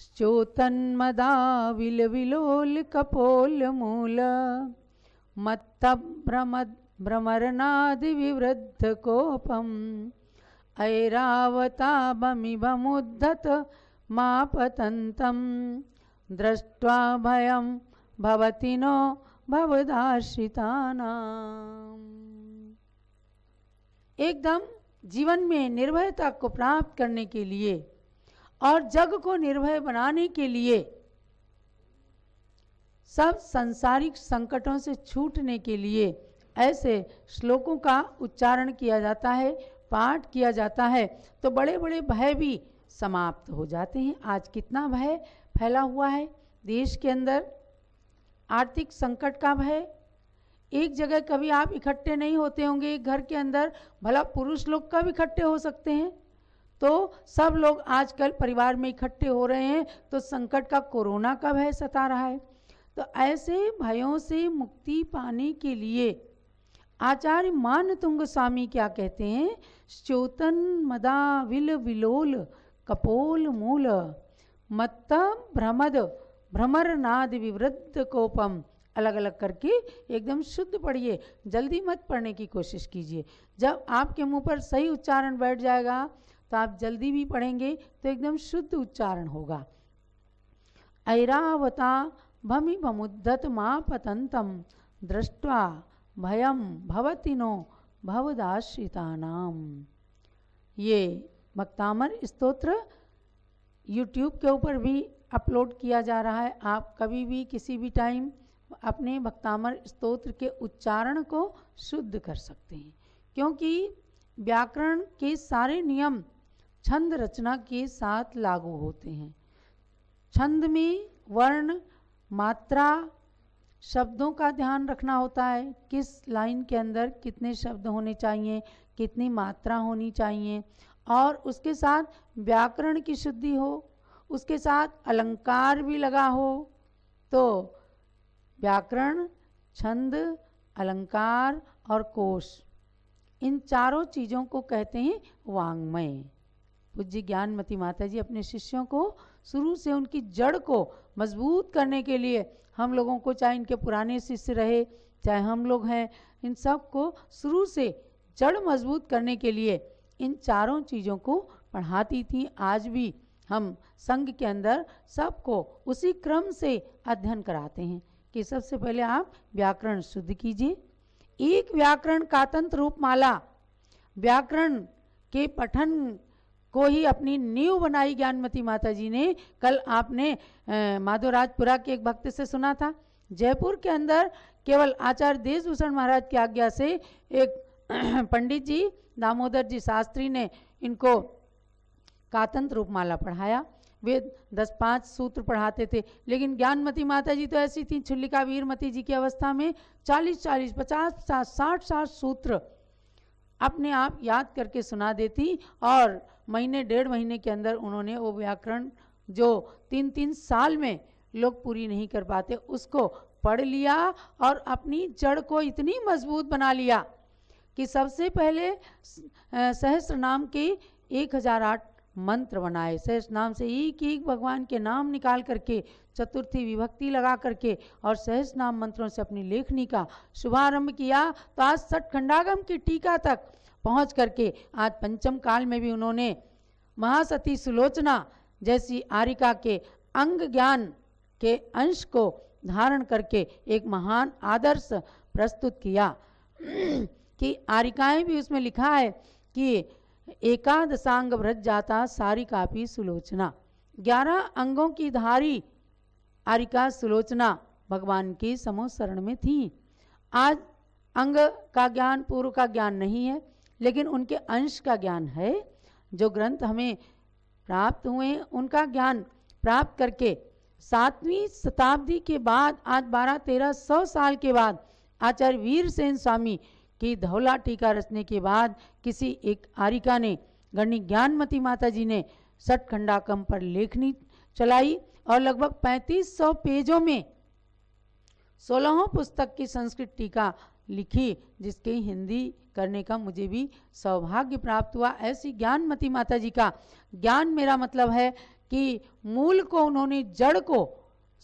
will श्चोतन्मदा विलविलोलकपोलमूल मत्तभ्रमरनादिविवृद्धकोपम् ऐरावताबमिबमुद्धत मापतन्तं दृष्ट्वा भयं भवति नो भवदाश्रितानाम् एकदम जीवन में निर्भयता को प्राप्त करने के लिए और जग को निर्भय बनाने के लिए सब संसारिक संकटों से छूटने के लिए ऐसे श्लोकों का उच्चारण किया जाता है पाठ किया जाता है तो बड़े बड़े भय भी समाप्त हो जाते हैं आज कितना भय फैला हुआ है देश के अंदर आर्थिक संकट का भय एक जगह कभी आप इकट्ठे नहीं होते होंगे एक घर के अंदर भला पुरुष लोग कब इकट्ठे हो सकते हैं तो सब लोग आजकल परिवार में इकट्ठे हो रहे हैं तो संकट का कोरोना का भय सता रहा है तो ऐसे भयों से मुक्ति पाने के लिए आचार्य मानतुंग स्वामी क्या कहते हैं श्योतन मदा विल विलोल कपोल मूल मत भ्रमद भ्रमर नाद विवृद्ध कोपम अलग अलग करके एकदम शुद्ध पढ़िए जल्दी मत पढ़ने की कोशिश कीजिए जब आपके मुंह पर सही उच्चारण बैठ जाएगा तो आप जल्दी भी पढ़ेंगे तो एकदम शुद्ध उच्चारण होगा ऐरावता भमि भमुद्धत मा पतंतम दृष्टवा भयम भवदाश्रिता नाम ये भक्तामर स्त्रोत्र यूट्यूब के ऊपर भी अपलोड किया जा रहा है आप कभी भी किसी भी टाइम अपने भक्तामर स्तोत्र के उच्चारण को शुद्ध कर सकते हैं क्योंकि व्याकरण के सारे नियम छंद रचना के साथ लागू होते हैं छंद में वर्ण मात्रा शब्दों का ध्यान रखना होता है किस लाइन के अंदर कितने शब्द होने चाहिए कितनी मात्रा होनी चाहिए और उसके साथ व्याकरण की शुद्धि हो उसके साथ अलंकार भी लगा हो तो व्याकरण छंद अलंकार और कोश इन चारों चीज़ों को कहते हैं वांग्मय पूज्य ज्ञानमती माता जी अपने शिष्यों को शुरू से उनकी जड़ को मजबूत करने के लिए हम लोगों को चाहे इनके पुराने शिष्य रहे चाहे हम लोग हैं इन सब को शुरू से जड़ मजबूत करने के लिए इन चारों चीज़ों को पढ़ाती थी आज भी हम संघ के अंदर सबको उसी क्रम से अध्ययन कराते हैं कि सबसे पहले आप व्याकरण शुद्ध कीजिए एक व्याकरण कातंत्र रूपमाला व्याकरण के पठन को ही अपनी नींव बनाई ज्ञानमती माता जी ने कल आपने माधोराजपुरा के एक भक्त से सुना था जयपुर के अंदर केवल आचार्य देशभूषण महाराज की आज्ञा से एक पंडित जी दामोदर जी शास्त्री ने इनको कातंत रूपमाला पढ़ाया वे दस पाँच सूत्र पढ़ाते थे लेकिन ज्ञानमती माता जी तो ऐसी थी छुल्लिका वीरमती जी की अवस्था में चालीस चालीस पचास पचास साठ साठ सूत्र अपने आप याद करके सुना देती और महीने डेढ़ महीने के अंदर उन्होंने वो व्याकरण जो तीन तीन साल में लोग पूरी नहीं कर पाते उसको पढ़ लिया और अपनी जड़ को इतनी मजबूत बना लिया कि सबसे पहले सहस्र नाम की एक हज़ार आठ मंत्र बनाए शेष नाम से एक एक भगवान के नाम निकाल करके चतुर्थी विभक्ति लगा करके और सहस नाम मंत्रों से अपनी लेखनी का शुभारंभ किया तो आज खंडागम की टीका तक पहुंच करके आज पंचम काल में भी उन्होंने महासती सुलोचना जैसी आरिका के अंग ज्ञान के अंश को धारण करके एक महान आदर्श प्रस्तुत किया कि आरिकाएं भी उसमें लिखा है कि एकादशांग व्रत जाता सारी कापी सुलोचना ग्यारह अंगों की धारी आरिका सुलोचना भगवान की समो शरण में थी आज अंग का ज्ञान पूर्व का ज्ञान नहीं है लेकिन उनके अंश का ज्ञान है जो ग्रंथ हमें प्राप्त हुए उनका ज्ञान प्राप्त करके सातवीं शताब्दी के बाद आज बारह तेरह सौ साल के बाद आचार्य वीरसेन स्वामी कि धौला टीका रचने के बाद किसी एक आरिका ने गणित ज्ञानमती माता जी ने सट खंडाकम पर लेखनी चलाई और लगभग 3500 पेजों में सोलहों पुस्तक की संस्कृत टीका लिखी जिसके हिंदी करने का मुझे भी सौभाग्य प्राप्त हुआ ऐसी ज्ञानमती माता जी का ज्ञान मेरा मतलब है कि मूल को उन्होंने जड़ को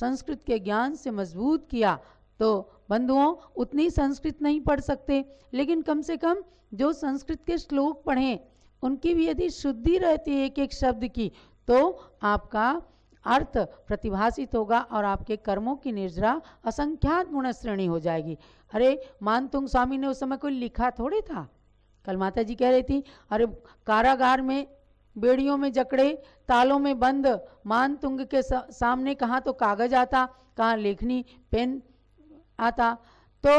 संस्कृत के ज्ञान से मजबूत किया तो बंधुओं उतनी संस्कृत नहीं पढ़ सकते लेकिन कम से कम जो संस्कृत के श्लोक पढ़ें उनकी भी यदि शुद्धि रहती है एक एक शब्द की तो आपका अर्थ प्रतिभाषित होगा और आपके कर्मों की निर्जरा असंख्यात गुण श्रेणी हो जाएगी अरे मानतुंग स्वामी ने उस समय कोई लिखा थोड़े था कल माता जी कह रही थी अरे कारागार में बेड़ियों में जकड़े तालों में बंद मानतुंग के सामने कहाँ तो कागज आता कहाँ लेखनी पेन आता तो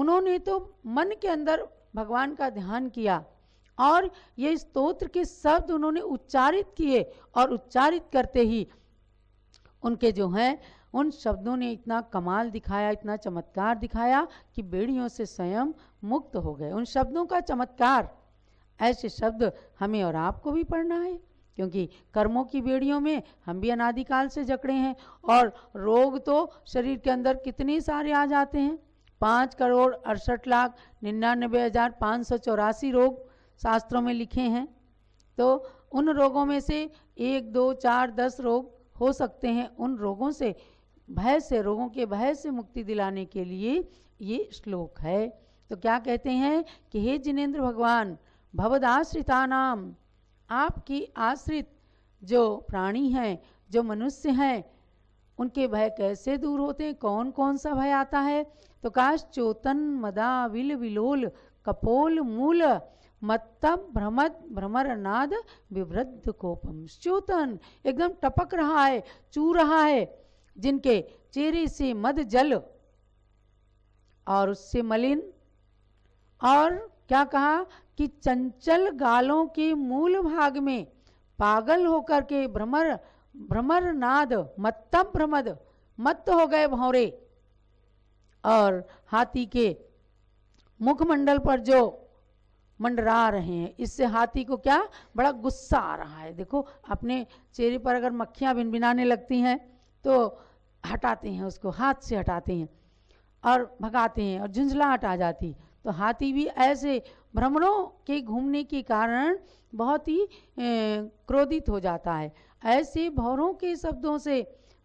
उन्होंने तो मन के अंदर भगवान का ध्यान किया और ये स्तोत्र के शब्द उन्होंने उच्चारित किए और उच्चारित करते ही उनके जो हैं उन शब्दों ने इतना कमाल दिखाया इतना चमत्कार दिखाया कि बेड़ियों से स्वयं मुक्त हो गए उन शब्दों का चमत्कार ऐसे शब्द हमें और आपको भी पढ़ना है क्योंकि कर्मों की बेड़ियों में हम भी अनादिकाल से जकड़े हैं और रोग तो शरीर के अंदर कितने सारे आ जाते हैं पाँच करोड़ अड़सठ लाख निन्यानबे हज़ार पाँच सौ चौरासी रोग शास्त्रों में लिखे हैं तो उन रोगों में से एक दो चार दस रोग हो सकते हैं उन रोगों से भय से रोगों के भय से मुक्ति दिलाने के लिए ये श्लोक है तो क्या कहते हैं कि हे जिनेन्द्र भगवान भवदाश्रिता नाम आपकी आश्रित जो प्राणी हैं जो मनुष्य हैं उनके भय कैसे दूर होते हैं कौन कौन सा भय आता है तो काश चोतन मदा विल विलोल कपोल मूल मत्तब भ्रमद नाद विवृद्ध कोपम चोतन एकदम टपक रहा है चू रहा है जिनके चेहरे से मद जल और उससे मलिन और क्या कहा कि चंचल गालों के मूल भाग में पागल होकर के भ्रमर भ्रमर नाद मत्तम भ्रमद मत्त हो गए भौरे और हाथी के मुखमंडल पर जो मंडरा रहे हैं इससे हाथी को क्या बड़ा गुस्सा आ रहा है देखो अपने चेहरे पर अगर मक्खियाँ बिनाने लगती हैं तो हटाते हैं उसको हाथ से हटाते हैं और भगाते हैं और झुंझलाहट आ जाती है तो हाथी भी ऐसे भ्रमणों के घूमने के कारण बहुत ही क्रोधित हो जाता है ऐसे भौरों के शब्दों से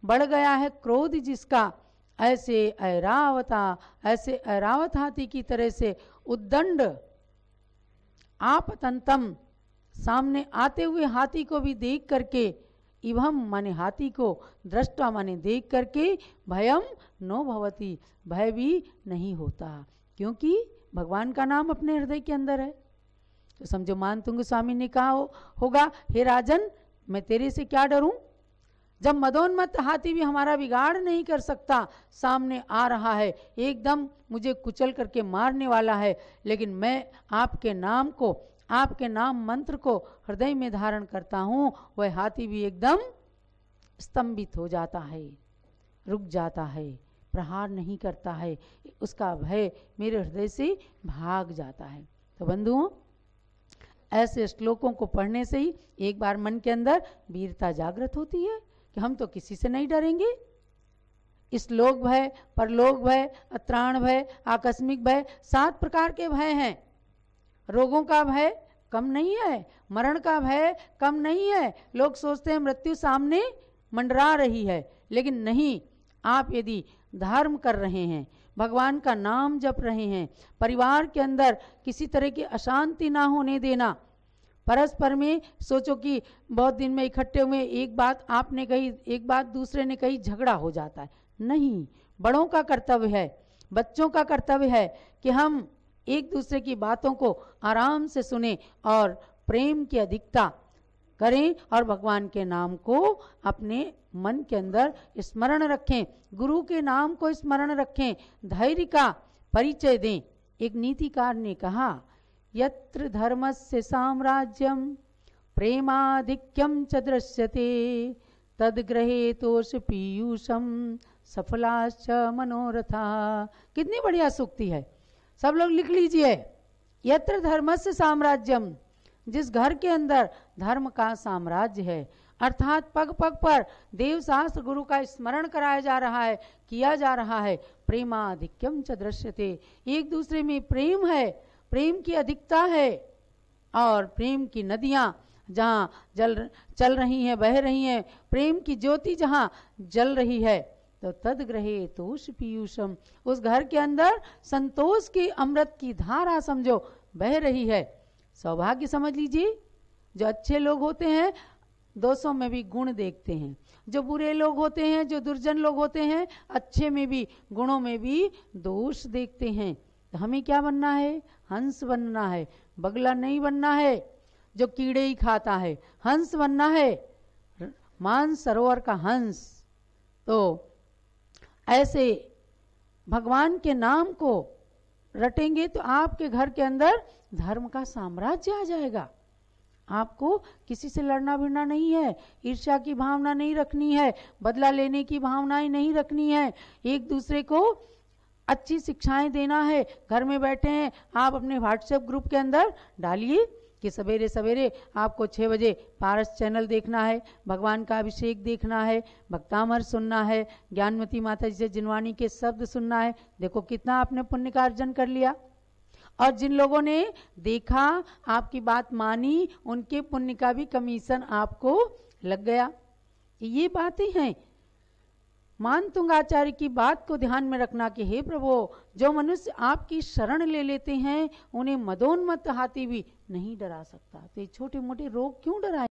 बढ़ गया है क्रोध जिसका ऐसे ऐरावता ऐसे ऐरावत हाथी की तरह से उद्दंड आपतंतम सामने आते हुए हाथी को भी देख करके इवम माने हाथी को दृष्टा माने देख करके भयम नो भवती भय भी नहीं होता क्योंकि भगवान का नाम अपने हृदय के अंदर है तो समझो मान तुंग स्वामी ने कहा हो, होगा हे राजन मैं तेरे से क्या डरूं जब मदोन्मत हाथी भी हमारा बिगाड़ नहीं कर सकता सामने आ रहा है एकदम मुझे कुचल करके मारने वाला है लेकिन मैं आपके नाम को आपके नाम मंत्र को हृदय में धारण करता हूँ वह हाथी भी एकदम स्तंभित हो जाता है रुक जाता है प्रहार नहीं करता है उसका भय मेरे हृदय से भाग जाता है तो बंधुओं ऐसे श्लोकों को पढ़ने से ही एक बार मन के अंदर वीरता जागृत होती है कि हम तो किसी से नहीं डरेंगे इस लोक भय परलोक भय अत्राण भय आकस्मिक भय सात प्रकार के भय हैं रोगों का भय कम नहीं है मरण का भय कम नहीं है लोग सोचते हैं मृत्यु सामने मंडरा रही है लेकिन नहीं आप यदि धर्म कर रहे हैं भगवान का नाम जप रहे हैं परिवार के अंदर किसी तरह की अशांति ना होने देना परस्पर में सोचो कि बहुत दिन में इकट्ठे हुए एक बात आपने कही एक बात दूसरे ने कही झगड़ा हो जाता है नहीं बड़ों का कर्तव्य है बच्चों का कर्तव्य है कि हम एक दूसरे की बातों को आराम से सुने और प्रेम की अधिकता करें और भगवान के नाम को अपने मन के अंदर स्मरण रखें गुरु के नाम को स्मरण रखें धैर्य का परिचय दें एक नीतिकार ने कहा यत्र धर्म से साम्राज्यम प्रेमाधिक्यम च दृश्यते तदग्रहे तोष पीयूषम सफलाश्च मनोरथा कितनी बढ़िया सूक्ति है सब लोग लिख लीजिए यत्र धर्मस्य साम्राज्यम जिस घर के अंदर धर्म का साम्राज्य है अर्थात पग पग पर देव शास्त्र गुरु का स्मरण कराया जा रहा है किया जा रहा है प्रेमाधिक्यम च थे एक दूसरे में प्रेम है प्रेम की अधिकता है और प्रेम की नदियाँ जहाँ जल चल रही हैं बह रही हैं प्रेम की ज्योति जहाँ जल रही है तो तद ग्रहे तोष पीयूषम उस घर के अंदर संतोष की अमृत की धारा समझो बह रही है सौभाग्य समझ लीजिए जो अच्छे लोग होते हैं दोषों में भी गुण देखते हैं जो बुरे लोग होते हैं जो दुर्जन लोग होते हैं अच्छे में भी गुणों में भी दोष देखते हैं तो हमें क्या बनना है हंस बनना है बगला नहीं बनना है जो कीड़े ही खाता है हंस बनना है मान सरोवर का हंस तो ऐसे भगवान के नाम को रटेंगे तो आपके घर के अंदर धर्म का साम्राज्य आ जाएगा आपको किसी से लड़ना भिड़ना नहीं है ईर्ष्या की भावना नहीं रखनी है बदला लेने की भावनाएं नहीं रखनी है एक दूसरे को अच्छी शिक्षाएं देना है घर में बैठे हैं आप अपने व्हाट्सएप ग्रुप के अंदर डालिए कि सवेरे सवेरे आपको छः बजे पारस चैनल देखना है भगवान का अभिषेक देखना है भक्तामर सुनना है ज्ञानमती माता जी से जिनवानी के शब्द सुनना है देखो कितना आपने पुण्य का अर्जन कर लिया और जिन लोगों ने देखा आपकी बात मानी उनके पुण्य का भी कमीशन आपको लग गया ये बातें हैं मान तुंगाचार्य की बात को ध्यान में रखना कि हे प्रभु जो मनुष्य आपकी शरण ले लेते हैं उन्हें मदोन्मत हाथी भी नहीं डरा सकता तो ये छोटे मोटे रोग क्यों डराए